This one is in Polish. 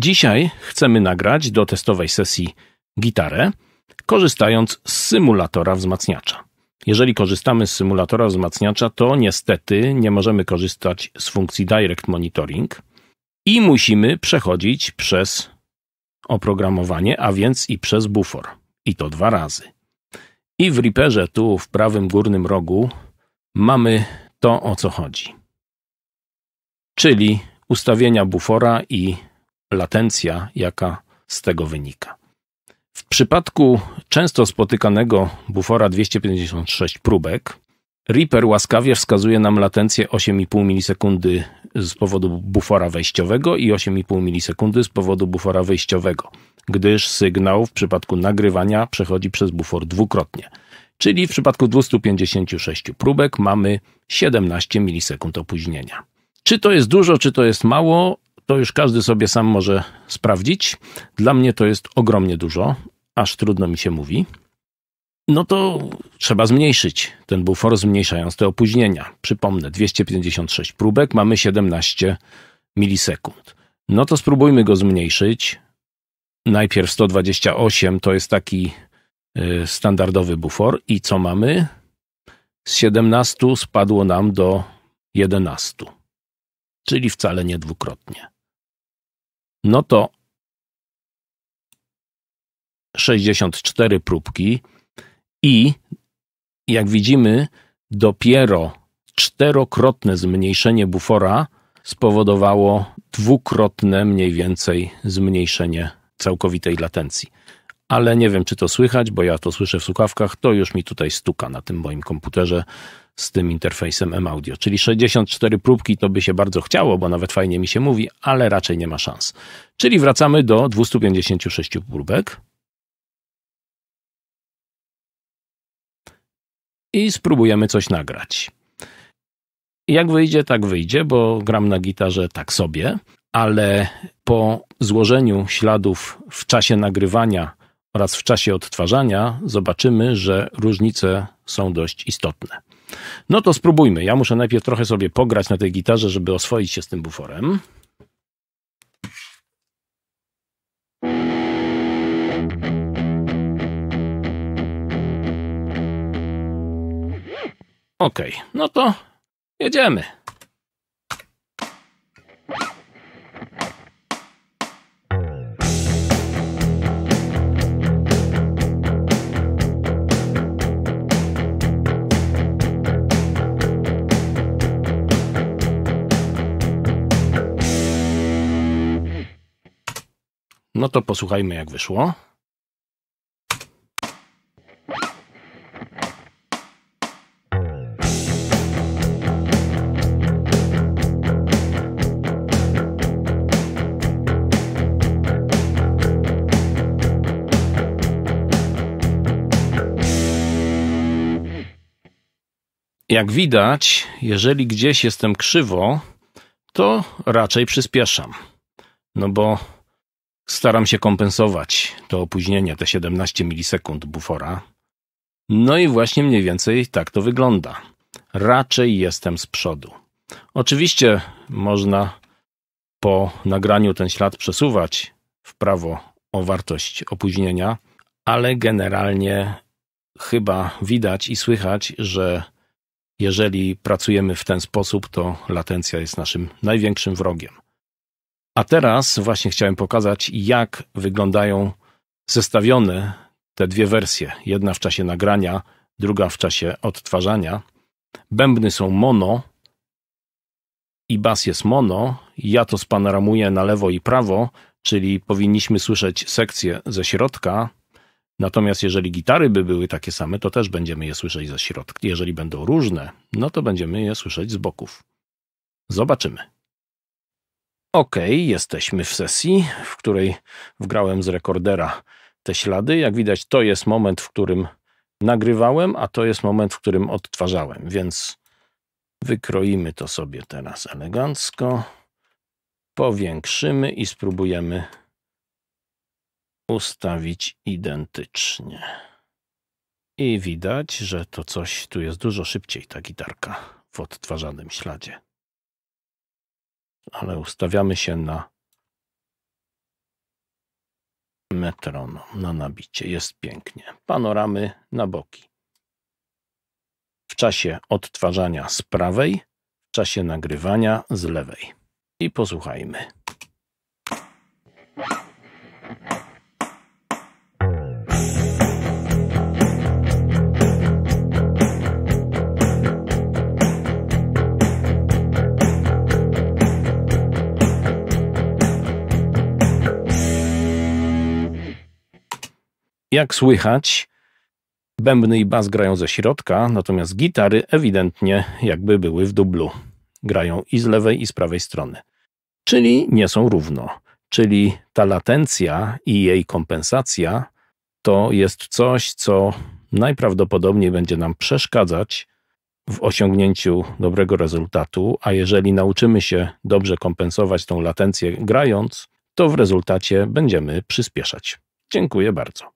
Dzisiaj chcemy nagrać do testowej sesji gitarę, korzystając z symulatora wzmacniacza. Jeżeli korzystamy z symulatora wzmacniacza, to niestety nie możemy korzystać z funkcji Direct Monitoring i musimy przechodzić przez oprogramowanie, a więc i przez bufor. I to dwa razy. I w Reaperze tu w prawym górnym rogu mamy to, o co chodzi. Czyli ustawienia bufora i latencja, jaka z tego wynika. W przypadku często spotykanego bufora 256 próbek, Reaper łaskawie wskazuje nam latencję 8,5 milisekundy z powodu bufora wejściowego i 8,5 milisekundy z powodu bufora wyjściowego, gdyż sygnał w przypadku nagrywania przechodzi przez bufor dwukrotnie. Czyli w przypadku 256 próbek mamy 17 milisekund opóźnienia. Czy to jest dużo, czy to jest mało? to już każdy sobie sam może sprawdzić. Dla mnie to jest ogromnie dużo, aż trudno mi się mówi. No to trzeba zmniejszyć ten bufor, zmniejszając te opóźnienia. Przypomnę, 256 próbek, mamy 17 milisekund. No to spróbujmy go zmniejszyć. Najpierw 128 to jest taki y, standardowy bufor i co mamy? Z 17 spadło nam do 11, czyli wcale nie dwukrotnie no to 64 próbki i jak widzimy, dopiero czterokrotne zmniejszenie bufora spowodowało dwukrotne mniej więcej zmniejszenie całkowitej latencji. Ale nie wiem, czy to słychać, bo ja to słyszę w słuchawkach, to już mi tutaj stuka na tym moim komputerze z tym interfejsem M-Audio. Czyli 64 próbki to by się bardzo chciało, bo nawet fajnie mi się mówi, ale raczej nie ma szans. Czyli wracamy do 256 próbek. I spróbujemy coś nagrać. Jak wyjdzie, tak wyjdzie, bo gram na gitarze tak sobie, ale po złożeniu śladów w czasie nagrywania oraz w czasie odtwarzania zobaczymy, że różnice są dość istotne. No to spróbujmy. Ja muszę najpierw trochę sobie pograć na tej gitarze, żeby oswoić się z tym buforem. Okej, okay, no to jedziemy. No to posłuchajmy, jak wyszło. Jak widać, jeżeli gdzieś jestem krzywo, to raczej przyspieszam. No bo Staram się kompensować to opóźnienie, te 17 milisekund bufora. No i właśnie mniej więcej tak to wygląda. Raczej jestem z przodu. Oczywiście można po nagraniu ten ślad przesuwać w prawo o wartość opóźnienia, ale generalnie chyba widać i słychać, że jeżeli pracujemy w ten sposób, to latencja jest naszym największym wrogiem. A teraz właśnie chciałem pokazać, jak wyglądają zestawione te dwie wersje. Jedna w czasie nagrania, druga w czasie odtwarzania. Bębny są mono i bas jest mono. Ja to spanoramuję na lewo i prawo, czyli powinniśmy słyszeć sekcję ze środka. Natomiast jeżeli gitary by były takie same, to też będziemy je słyszeć ze środka. Jeżeli będą różne, no to będziemy je słyszeć z boków. Zobaczymy. OK, jesteśmy w sesji, w której wgrałem z rekordera te ślady. Jak widać, to jest moment, w którym nagrywałem, a to jest moment, w którym odtwarzałem, więc wykroimy to sobie teraz elegancko, powiększymy i spróbujemy ustawić identycznie. I widać, że to coś tu jest dużo szybciej, ta gitarka w odtwarzanym śladzie ale ustawiamy się na metronom, na nabicie. Jest pięknie. Panoramy na boki. W czasie odtwarzania z prawej, w czasie nagrywania z lewej. I posłuchajmy. Jak słychać, bębny i bas grają ze środka, natomiast gitary ewidentnie jakby były w dublu. Grają i z lewej, i z prawej strony. Czyli nie są równo. Czyli ta latencja i jej kompensacja to jest coś, co najprawdopodobniej będzie nam przeszkadzać w osiągnięciu dobrego rezultatu, a jeżeli nauczymy się dobrze kompensować tą latencję grając, to w rezultacie będziemy przyspieszać. Dziękuję bardzo.